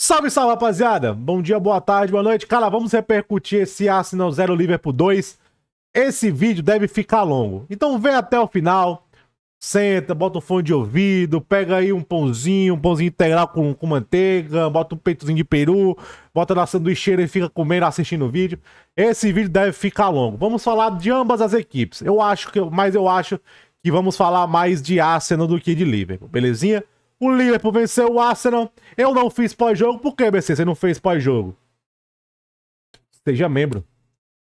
Salve, salve, rapaziada! Bom dia, boa tarde, boa noite. Cara, vamos repercutir esse Arsenal 0 Liverpool 2. Esse vídeo deve ficar longo. Então vem até o final. Senta, bota o fone de ouvido, pega aí um pãozinho, um pãozinho integral com, com manteiga, bota um peitozinho de peru, bota na sanduicheira e fica comendo, assistindo o vídeo. Esse vídeo deve ficar longo. Vamos falar de ambas as equipes. Eu acho que, mas eu acho que vamos falar mais de Arsenal do que de Liverpool, belezinha? O Liverpool venceu o Arsenal. Eu não fiz pós-jogo. Por que, BC, você não fez pós-jogo? Seja membro.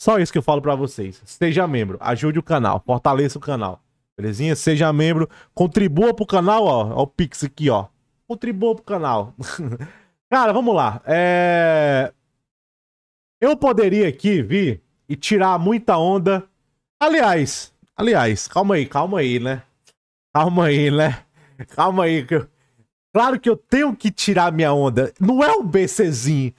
Só isso que eu falo para vocês. Seja membro. Ajude o canal. Fortaleça o canal. Belezinha? Seja membro. Contribua pro canal, ó. Ó o Pix aqui, ó. Contribua pro canal. Cara, vamos lá. É... Eu poderia aqui vir e tirar muita onda. Aliás, aliás, calma aí, calma aí, né? Calma aí, né? Calma aí, que eu, Claro que eu tenho que tirar minha onda. Não é o BCzinho.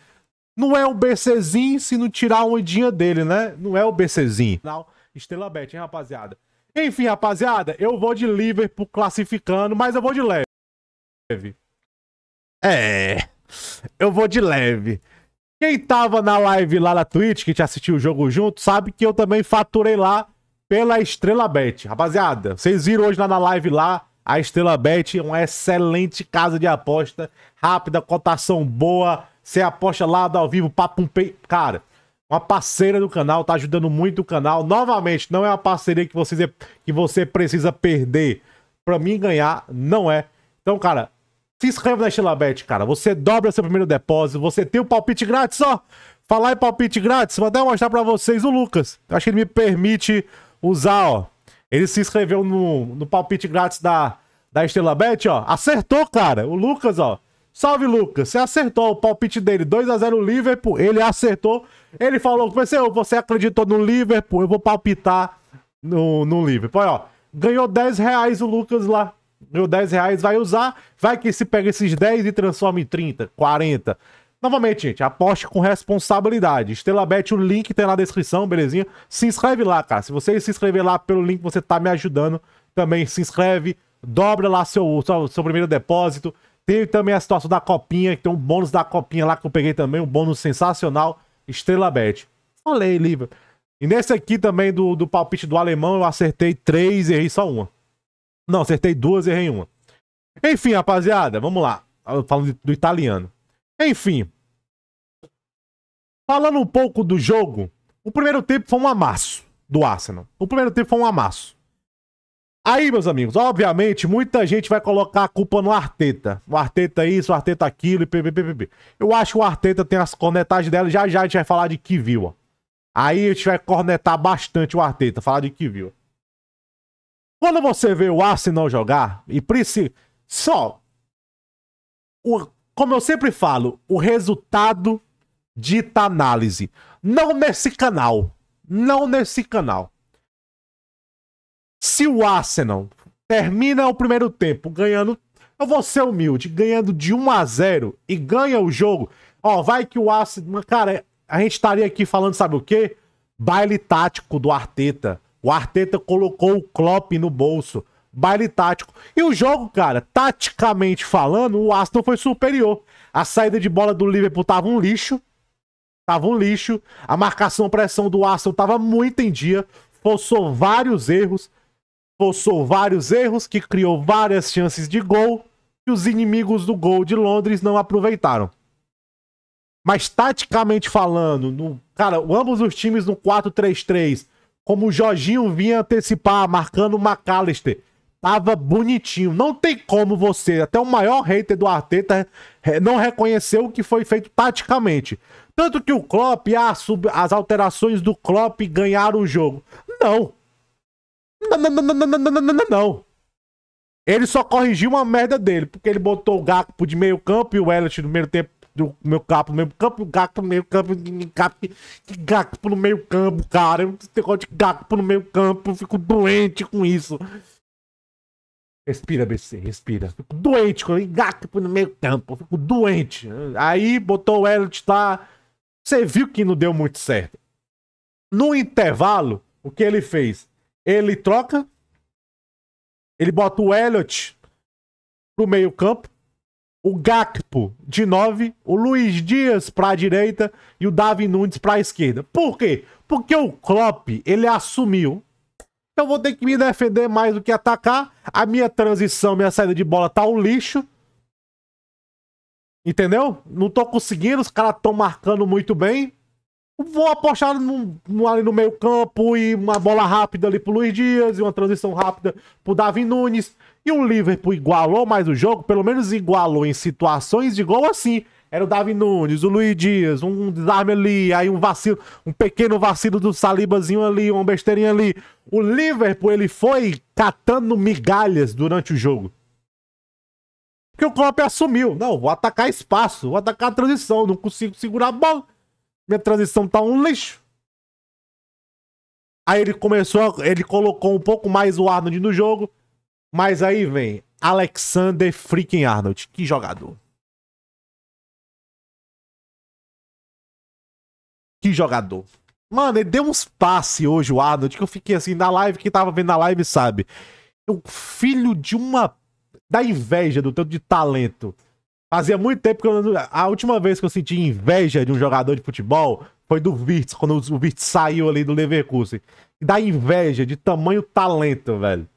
Não é o BCzinho se não tirar a ondinha dele, né? Não é o BCzinho. Não, Estrela Bet, hein, rapaziada? Enfim, rapaziada, eu vou de Liverpool classificando, mas eu vou de leve. É, eu vou de leve. Quem tava na live lá na Twitch, que te assistiu o jogo junto, sabe que eu também faturei lá pela Estrela Bet. Rapaziada, vocês viram hoje lá na live lá, a Estrela Bet é uma excelente casa de aposta, rápida, cotação boa, você aposta lá ao vivo, papo um peito. Cara, uma parceira do canal, tá ajudando muito o canal. Novamente, não é uma parceria que você, é, que você precisa perder. Pra mim ganhar, não é. Então, cara, se inscreve na Estrela Bet, cara. Você dobra seu primeiro depósito, você tem o palpite grátis, ó. Falar em palpite grátis, vou até mostrar pra vocês o Lucas. Acho que ele me permite usar, ó. Ele se inscreveu no, no palpite grátis da, da Estrela Bet, ó. Acertou, cara. O Lucas, ó. Salve, Lucas. Você acertou o palpite dele. 2 a 0 Liverpool. Ele acertou. Ele falou, você acreditou no Liverpool? Eu vou palpitar no, no Liverpool. Olha, ó. Ganhou 10 reais o Lucas lá. Ganhou 10 reais, vai usar. Vai que se pega esses 10 e transforma em 30, 40. Novamente, gente, aposte com responsabilidade. Estelabet, o link tem na descrição, belezinha? Se inscreve lá, cara. Se você se inscrever lá pelo link, você tá me ajudando. Também se inscreve, dobra lá seu, seu, seu primeiro depósito. Teve também a situação da copinha, que tem um bônus da copinha lá que eu peguei também, um bônus sensacional. Estrela Bet. Falei, livre. E nesse aqui também do, do palpite do alemão, eu acertei três e errei só uma. Não, acertei duas e errei uma. Enfim, rapaziada, vamos lá. Falando do italiano. Enfim. Falando um pouco do jogo, o primeiro tempo foi um amasso do Arsenal. O primeiro tempo foi um amasso. Aí, meus amigos, obviamente, muita gente vai colocar a culpa no Arteta. O Arteta é isso, o Arteta é aquilo e ppp. Eu acho que o Arteta tem as cornetagens dela. Já já a gente vai falar de que viu. Aí a gente vai cornetar bastante o Arteta, falar de que viu. Quando você vê o Arsenal jogar, e precisa só o, como eu sempre falo, o resultado dita análise. Não nesse canal. Não nesse canal. Se o Arsenal termina o primeiro tempo ganhando. Eu vou ser humilde, ganhando de 1 a 0 e ganha o jogo. Ó, vai que o Arsenal. Cara, a gente estaria aqui falando, sabe o quê? Baile tático do Arteta. O Arteta colocou o Klopp no bolso baile tático. E o jogo, cara, taticamente falando, o Aston foi superior. A saída de bola do Liverpool tava um lixo. Tava um lixo. A marcação pressão do Aston tava muito em dia. Forçou vários erros. Forçou vários erros, que criou várias chances de gol que os inimigos do gol de Londres não aproveitaram. Mas taticamente falando, no, cara, ambos os times no 4-3-3, como o Jorginho vinha antecipar, marcando o McAllister, tava bonitinho. Não tem como você, até o maior hater do Arteta, não reconhecer o que foi feito taticamente. Tanto que o Klopp, as, as alterações do Klopp ganharam o jogo. Não. Não, não, não, não, não, não, não. não, Ele só corrigiu uma merda dele, porque ele botou o Gakpo de meio campo e o Elliot no meio tempo do meu capo no meio campo, o Gakpo no meio campo, Gakpo, Gakpo no meio campo, cara. Eu não tenho de gato no meio campo, eu fico doente com isso. Respira, BC, respira. Fico doente quando eu no meio campo. Fico doente. Aí botou o Elliot lá. Você viu que não deu muito certo. No intervalo, o que ele fez? Ele troca. Ele bota o Elliot pro meio campo. O Gakpo de 9, o Luiz Dias para a direita e o Davi Nunes para a esquerda. Por quê? Porque o Klopp, ele assumiu eu então, vou ter que me defender mais do que atacar. A minha transição, minha saída de bola tá um lixo. Entendeu? Não tô conseguindo, os caras estão marcando muito bem. Vou apostar no, no, ali no meio campo e uma bola rápida ali pro Luiz Dias e uma transição rápida pro Davi Nunes. E o Liverpool igualou mais o jogo, pelo menos igualou em situações de gol assim. Era o Davi Nunes, o Luiz Dias, um desarme ali, aí um vacilo, um pequeno vacilo do Salibazinho ali, uma besteirinha ali. O Liverpool, ele foi catando migalhas durante o jogo. Porque o Klopp assumiu. Não, vou atacar espaço, vou atacar a transição, não consigo segurar a bola. Minha transição tá um lixo. Aí ele começou, ele colocou um pouco mais o Arnold no jogo, mas aí vem Alexander freaking Arnold. Que jogador. Que jogador. Mano, ele deu uns passes hoje, o Arnold, que eu fiquei assim, na live, quem tava vendo na live sabe. O é filho de uma. da inveja do tanto de talento. Fazia muito tempo que eu. A última vez que eu senti inveja de um jogador de futebol foi do Virtus, quando o Virtus saiu ali do Leverkusen. Da inveja de tamanho talento, velho.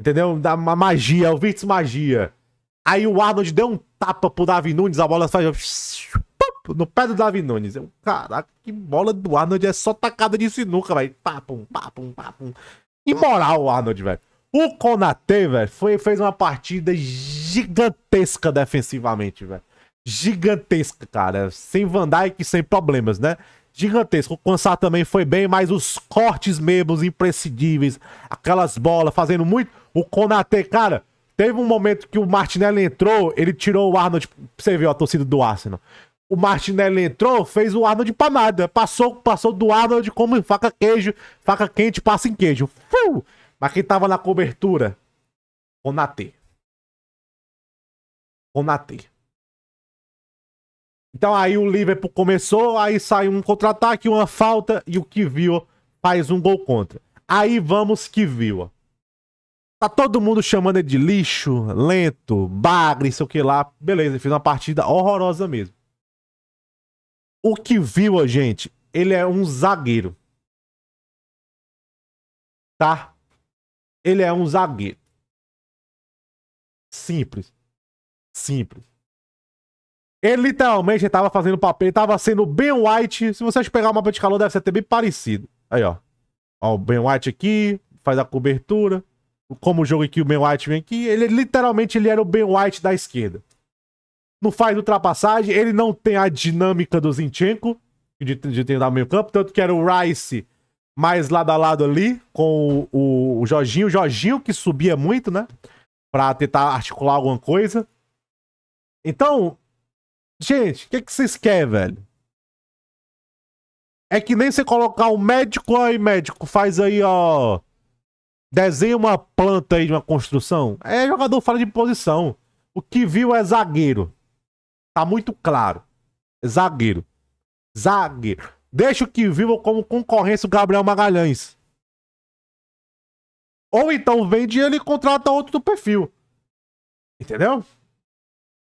Entendeu? Da magia, o Virtus magia. Aí o Arnold deu um tapa pro Davi Nunes, a bola faz no pé do Davi Nunes. Eu, caraca, que bola do Arnold é só tacada de sinuca, velho. Papum, papum, papum. Que moral o Arnold, velho. O Konate, velho, fez uma partida gigantesca defensivamente, velho. Gigantesca, cara. Sem Van Dijk, sem problemas, né? Gigantesco. O Kansar também foi bem, mas os cortes mesmo imprescindíveis, aquelas bolas fazendo muito. O Konate, cara, teve um momento que o Martinelli entrou, ele tirou o Arnold. Você viu a torcida do Arsenal o Martinelli entrou, fez o Arnold pra nada. Passou, passou do Arnold como faca queijo, faca quente, passa em queijo. Fuh! Mas quem tava na cobertura? O Konatê. Então aí o Liverpool começou, aí sai um contra-ataque, uma falta e o Kivio faz um gol contra. Aí vamos Kivio. Tá todo mundo chamando ele de lixo, lento, bagre, sei o que lá. Beleza, Fiz uma partida horrorosa mesmo o que viu a gente, ele é um zagueiro. Tá? Ele é um zagueiro. Simples. Simples. Ele literalmente estava fazendo papel, estava tava sendo Ben White. Se vocês pegar o mapa de calor, deve ser até bem parecido. Aí, ó. Ó, o Ben White aqui, faz a cobertura. Como o jogo aqui, o Ben White vem aqui. Ele literalmente ele era o Ben White da esquerda não faz ultrapassagem, ele não tem a dinâmica do Zinchenko, de, de tentar meio campo, tanto que era o Rice mais lado a lado ali, com o, o, o Jorginho, o Jorginho que subia muito, né, pra tentar articular alguma coisa. Então, gente, o que, que vocês querem, velho? É que nem você colocar um médico aí, médico, faz aí, ó. Desenha uma planta aí de uma construção. É jogador fora de posição. O que viu é zagueiro. Tá muito claro. Zagueiro. Zagueiro. Deixa o que vivo como concorrência o Gabriel Magalhães. Ou então vende ele e contrata outro do perfil. Entendeu?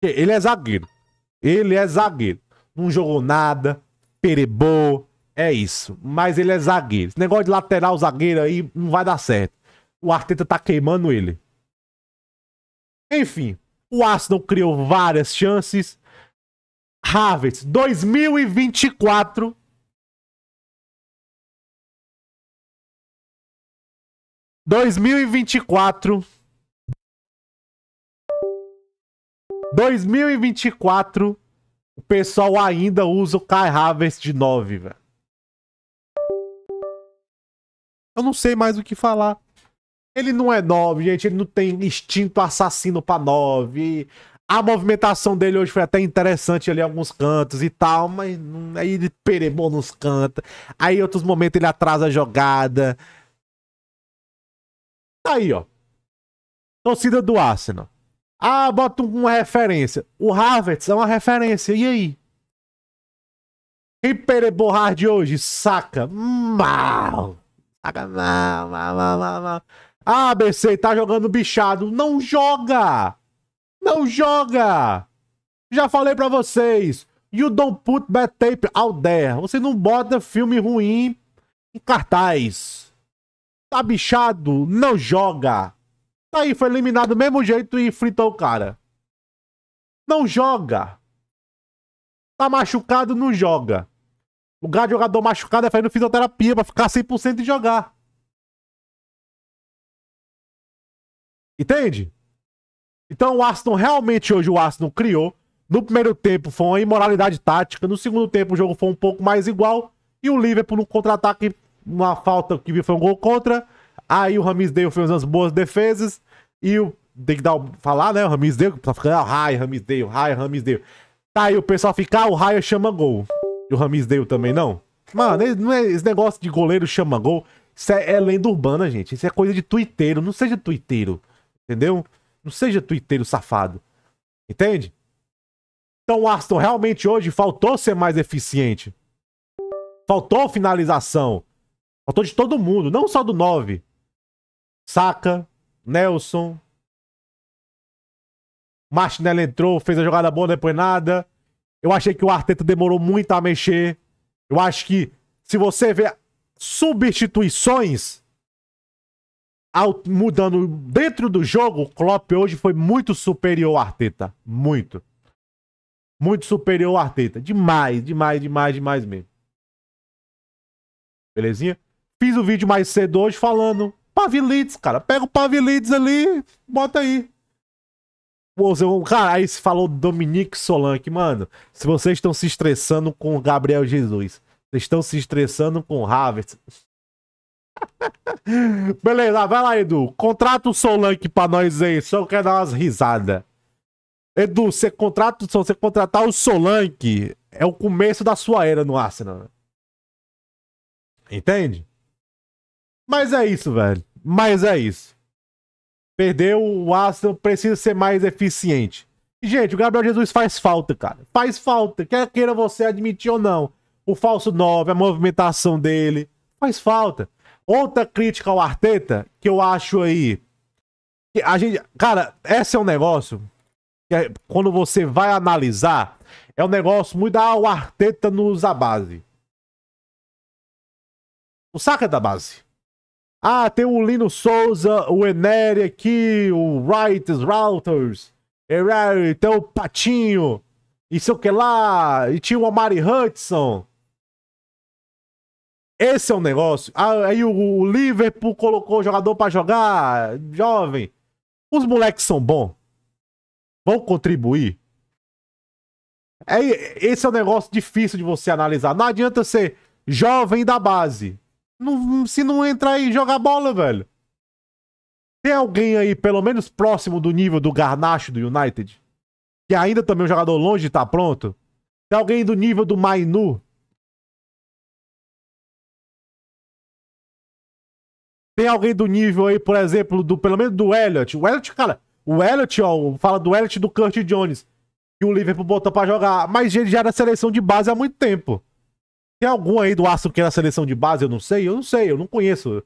Ele é zagueiro. Ele é zagueiro. Não jogou nada. Perebou. É isso. Mas ele é zagueiro. Esse negócio de lateral zagueiro aí não vai dar certo. O Arteta tá queimando ele. Enfim, o Arsenal criou várias chances. Harvest 2024. Dois mil e vinte e quatro. Dois mil e vinte e quatro. O pessoal ainda usa o Kai Harvest 9, velho. Eu não sei mais o que falar. Ele não é 9, gente. Ele não tem instinto assassino pra 9. A movimentação dele hoje foi até interessante ali, alguns cantos e tal, mas aí ele perebou nos cantos. Aí, em outros momentos, ele atrasa a jogada. Tá aí, ó. Torcida do Arsenal. Ah, bota uma referência. O Havertz é uma referência. E aí? Quem perebou hard hoje? Saca mal. Saca mal, mal, mal, mal, mal. Ah, BC, tá jogando bichado. Não joga! Não joga! Já falei pra vocês. You don't put bad tape out there. Você não bota filme ruim em cartaz. Tá bichado, não joga. Tá aí foi eliminado do mesmo jeito e fritou o cara. Não joga. Tá machucado, não joga. O lugar de jogador machucado é fazendo fisioterapia pra ficar 100% e jogar. Entende? Então o Aston realmente hoje o Aston criou. No primeiro tempo foi uma imoralidade tática. No segundo tempo o jogo foi um pouco mais igual. E o Liverpool no contra-ataque, uma falta que foi um gol contra. Aí o Ramsdale fez umas boas defesas. E o. Tem que dar, falar, né? O Ramsdale. Tá ficando. Ah, Raia, Ramsdale, Raia, Ramsdale. Tá aí o pessoal ficar, ah, o raio chama gol. E o Ramsdale também não. Mano, é, esse negócio de goleiro chama gol. Isso é, é lenda urbana, gente. Isso é coisa de tuiteiro. Não seja tuiteiro. Entendeu? Não seja tuiteiro safado. Entende? Então, o Aston, realmente hoje faltou ser mais eficiente. Faltou finalização. Faltou de todo mundo, não só do 9. Saca, Nelson. Martinelli entrou, fez a jogada boa, depois é nada. Eu achei que o Arteta demorou muito a mexer. Eu acho que se você vê substituições, mudando dentro do jogo, o Klopp hoje foi muito superior ao Arteta. Muito. Muito superior ao Arteta. Demais, demais, demais, demais mesmo. Belezinha? Fiz o vídeo mais cedo hoje falando Pavilides, cara. Pega o Pavilides ali, bota aí. Cara, aí se falou Dominique Solanke. Mano, se vocês estão se estressando com o Gabriel Jesus, vocês estão se estressando com o Havertz, Beleza, vai lá, Edu. Contrata o Solanke pra nós aí. Só quer dar umas risadas. Edu, você contrata, se você contratar o Solanke, é o começo da sua era no Arsenal. Né? Entende? Mas é isso, velho. Mas é isso. Perdeu, o Arsenal precisa ser mais eficiente. E, gente, o Gabriel Jesus faz falta, cara. Faz falta, quer queira você admitir ou não. O falso 9, a movimentação dele, faz falta. Outra crítica ao Arteta, que eu acho aí. a gente, cara, esse é um negócio que é, quando você vai analisar, é um negócio muito. Ah, o Arteta não usa a base. O saca é da base. Ah, tem o Lino Souza, o Enery aqui, o Wrights, Routers, Herrera, tem o Patinho, e sei o que lá, e tinha o Amari Hudson. Esse é o um negócio. Ah, aí o, Liverpool colocou o jogador para jogar, jovem. Os moleques são bons. Vão contribuir. É, esse é um negócio difícil de você analisar. Não adianta ser jovem da base. Não, se não entra aí joga jogar bola, velho. Tem alguém aí, pelo menos próximo do nível do Garnacho do United? Que ainda também é um jogador longe de estar tá pronto? Tem alguém do nível do Mainu? Tem alguém do nível aí, por exemplo, do pelo menos do Elliot. O Elliot, cara, o Elliot, ó, fala do Elliot do Curt Jones, que o Liverpool botou pra jogar, mas ele já era é seleção de base há muito tempo. Tem algum aí do Aston que era é seleção de base? Eu não sei, eu não sei, eu não conheço.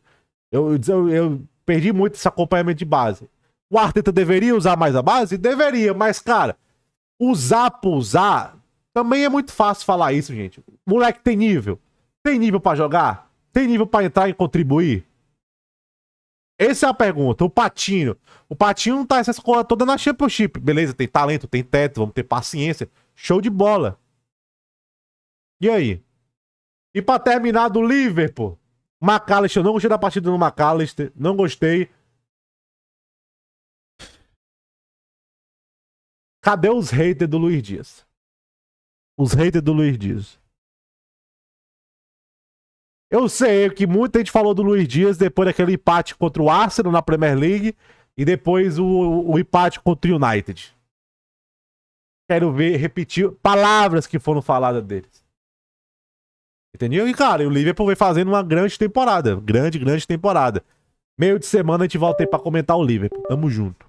Eu, eu, eu perdi muito esse acompanhamento de base. O Arteta deveria usar mais a base? Deveria, mas, cara, usar por usar também é muito fácil falar isso, gente. Moleque tem nível. Tem nível para jogar? Tem nível para entrar e contribuir? Essa é a pergunta. O Patinho. O Patinho não tá essas coisas todas na Championship. Beleza, tem talento, tem teto, vamos ter paciência. Show de bola. E aí? E pra terminar do Liverpool. McAllister, eu não gostei da partida do McAllister. Não gostei. Cadê os haters do Luiz Dias? Os haters do Luiz Dias. Eu sei que muita gente falou do Luiz Dias depois daquele empate contra o Arsenal na Premier League e depois o, o empate contra o United. Quero ver, repetir palavras que foram faladas deles. Entendeu? E, cara, o Liverpool vem fazendo uma grande temporada. Grande, grande temporada. Meio de semana a gente volta aí pra comentar o Liverpool. Tamo junto.